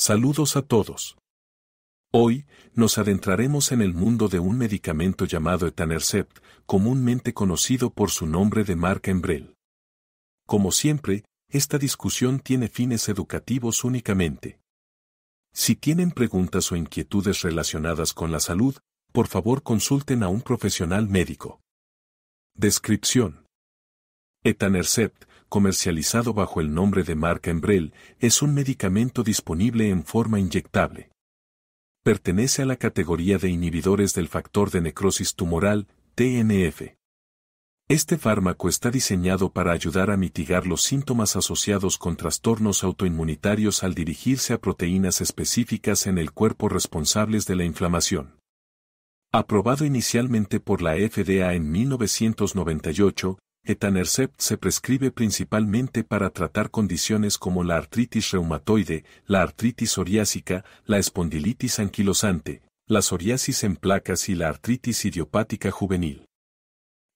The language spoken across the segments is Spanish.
Saludos a todos. Hoy, nos adentraremos en el mundo de un medicamento llamado Etanercept, comúnmente conocido por su nombre de marca Embrel. Como siempre, esta discusión tiene fines educativos únicamente. Si tienen preguntas o inquietudes relacionadas con la salud, por favor consulten a un profesional médico. Descripción. Etanercept comercializado bajo el nombre de marca Embrel, es un medicamento disponible en forma inyectable. Pertenece a la categoría de inhibidores del factor de necrosis tumoral, TNF. Este fármaco está diseñado para ayudar a mitigar los síntomas asociados con trastornos autoinmunitarios al dirigirse a proteínas específicas en el cuerpo responsables de la inflamación. Aprobado inicialmente por la FDA en 1998, Etanercept se prescribe principalmente para tratar condiciones como la artritis reumatoide, la artritis psoriásica, la espondilitis anquilosante, la psoriasis en placas y la artritis idiopática juvenil.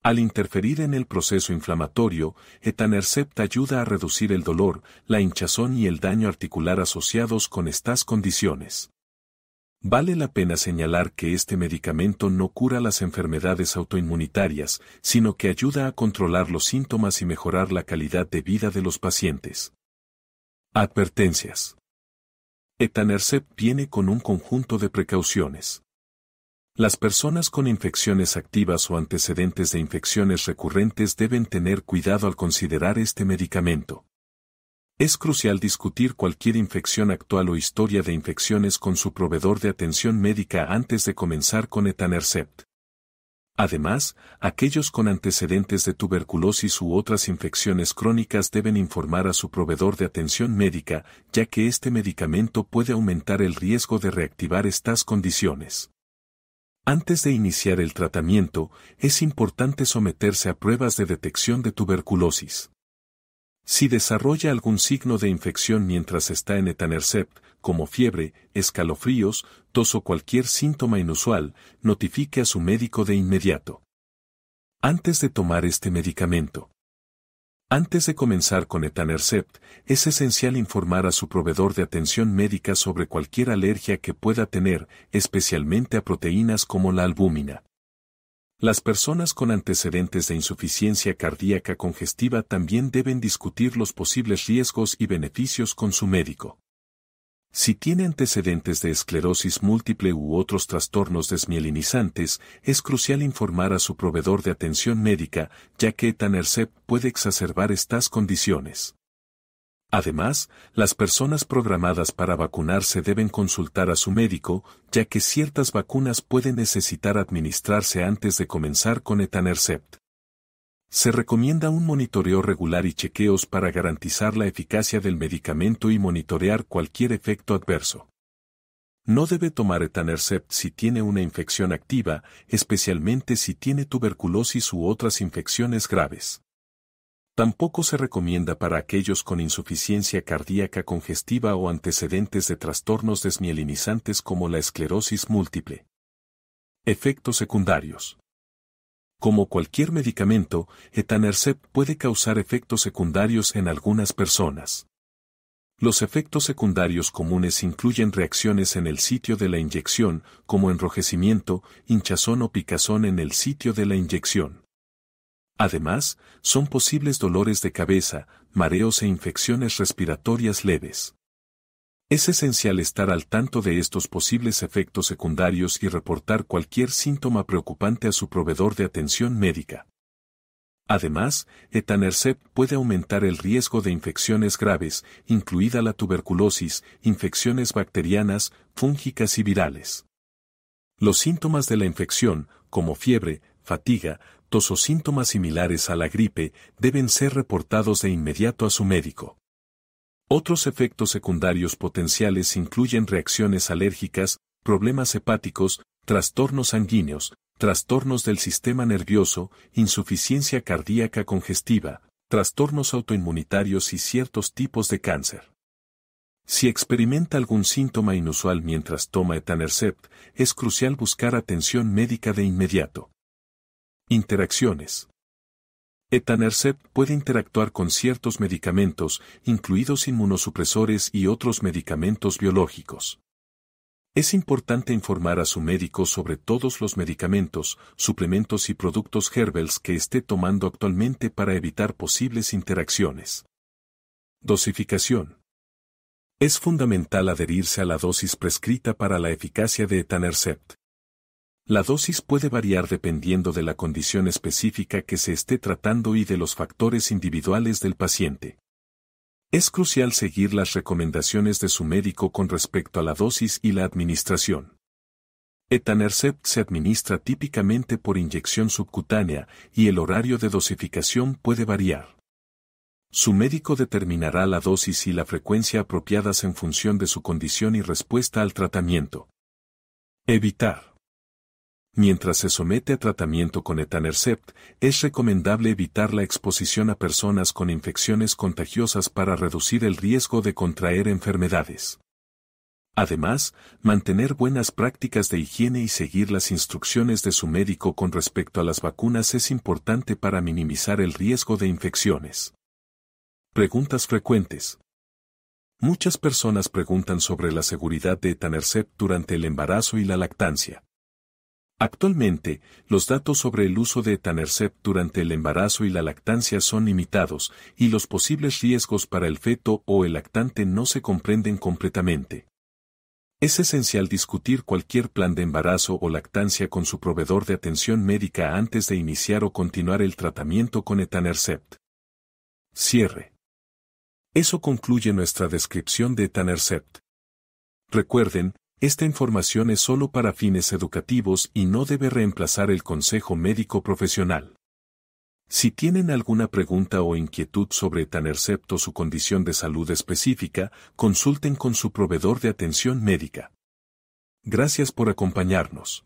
Al interferir en el proceso inflamatorio, etanercept ayuda a reducir el dolor, la hinchazón y el daño articular asociados con estas condiciones. Vale la pena señalar que este medicamento no cura las enfermedades autoinmunitarias, sino que ayuda a controlar los síntomas y mejorar la calidad de vida de los pacientes. Advertencias. Etanercept viene con un conjunto de precauciones. Las personas con infecciones activas o antecedentes de infecciones recurrentes deben tener cuidado al considerar este medicamento. Es crucial discutir cualquier infección actual o historia de infecciones con su proveedor de atención médica antes de comenzar con etanercept. Además, aquellos con antecedentes de tuberculosis u otras infecciones crónicas deben informar a su proveedor de atención médica, ya que este medicamento puede aumentar el riesgo de reactivar estas condiciones. Antes de iniciar el tratamiento, es importante someterse a pruebas de detección de tuberculosis. Si desarrolla algún signo de infección mientras está en etanercept, como fiebre, escalofríos, tos o cualquier síntoma inusual, notifique a su médico de inmediato. Antes de tomar este medicamento. Antes de comenzar con etanercept, es esencial informar a su proveedor de atención médica sobre cualquier alergia que pueda tener, especialmente a proteínas como la albúmina. Las personas con antecedentes de insuficiencia cardíaca congestiva también deben discutir los posibles riesgos y beneficios con su médico. Si tiene antecedentes de esclerosis múltiple u otros trastornos desmielinizantes, es crucial informar a su proveedor de atención médica, ya que etanercept puede exacerbar estas condiciones. Además, las personas programadas para vacunarse deben consultar a su médico, ya que ciertas vacunas pueden necesitar administrarse antes de comenzar con etanercept. Se recomienda un monitoreo regular y chequeos para garantizar la eficacia del medicamento y monitorear cualquier efecto adverso. No debe tomar etanercept si tiene una infección activa, especialmente si tiene tuberculosis u otras infecciones graves. Tampoco se recomienda para aquellos con insuficiencia cardíaca congestiva o antecedentes de trastornos desmielinizantes como la esclerosis múltiple. Efectos secundarios. Como cualquier medicamento, etanercep puede causar efectos secundarios en algunas personas. Los efectos secundarios comunes incluyen reacciones en el sitio de la inyección, como enrojecimiento, hinchazón o picazón en el sitio de la inyección. Además, son posibles dolores de cabeza, mareos e infecciones respiratorias leves. Es esencial estar al tanto de estos posibles efectos secundarios y reportar cualquier síntoma preocupante a su proveedor de atención médica. Además, etanercept puede aumentar el riesgo de infecciones graves, incluida la tuberculosis, infecciones bacterianas, fúngicas y virales. Los síntomas de la infección, como fiebre, fatiga, o síntomas similares a la gripe deben ser reportados de inmediato a su médico. Otros efectos secundarios potenciales incluyen reacciones alérgicas, problemas hepáticos, trastornos sanguíneos, trastornos del sistema nervioso, insuficiencia cardíaca congestiva, trastornos autoinmunitarios y ciertos tipos de cáncer. Si experimenta algún síntoma inusual mientras toma etanercept, es crucial buscar atención médica de inmediato. Interacciones. Etanercept puede interactuar con ciertos medicamentos, incluidos inmunosupresores y otros medicamentos biológicos. Es importante informar a su médico sobre todos los medicamentos, suplementos y productos herbals que esté tomando actualmente para evitar posibles interacciones. Dosificación. Es fundamental adherirse a la dosis prescrita para la eficacia de Etanercept. La dosis puede variar dependiendo de la condición específica que se esté tratando y de los factores individuales del paciente. Es crucial seguir las recomendaciones de su médico con respecto a la dosis y la administración. Etanercept se administra típicamente por inyección subcutánea y el horario de dosificación puede variar. Su médico determinará la dosis y la frecuencia apropiadas en función de su condición y respuesta al tratamiento. Evitar. Mientras se somete a tratamiento con etanercept, es recomendable evitar la exposición a personas con infecciones contagiosas para reducir el riesgo de contraer enfermedades. Además, mantener buenas prácticas de higiene y seguir las instrucciones de su médico con respecto a las vacunas es importante para minimizar el riesgo de infecciones. Preguntas frecuentes. Muchas personas preguntan sobre la seguridad de etanercept durante el embarazo y la lactancia. Actualmente, los datos sobre el uso de etanercept durante el embarazo y la lactancia son limitados y los posibles riesgos para el feto o el lactante no se comprenden completamente. Es esencial discutir cualquier plan de embarazo o lactancia con su proveedor de atención médica antes de iniciar o continuar el tratamiento con etanercept. Cierre. Eso concluye nuestra descripción de etanercept. Recuerden, esta información es solo para fines educativos y no debe reemplazar el consejo médico profesional. Si tienen alguna pregunta o inquietud sobre Tanercept o su condición de salud específica, consulten con su proveedor de atención médica. Gracias por acompañarnos.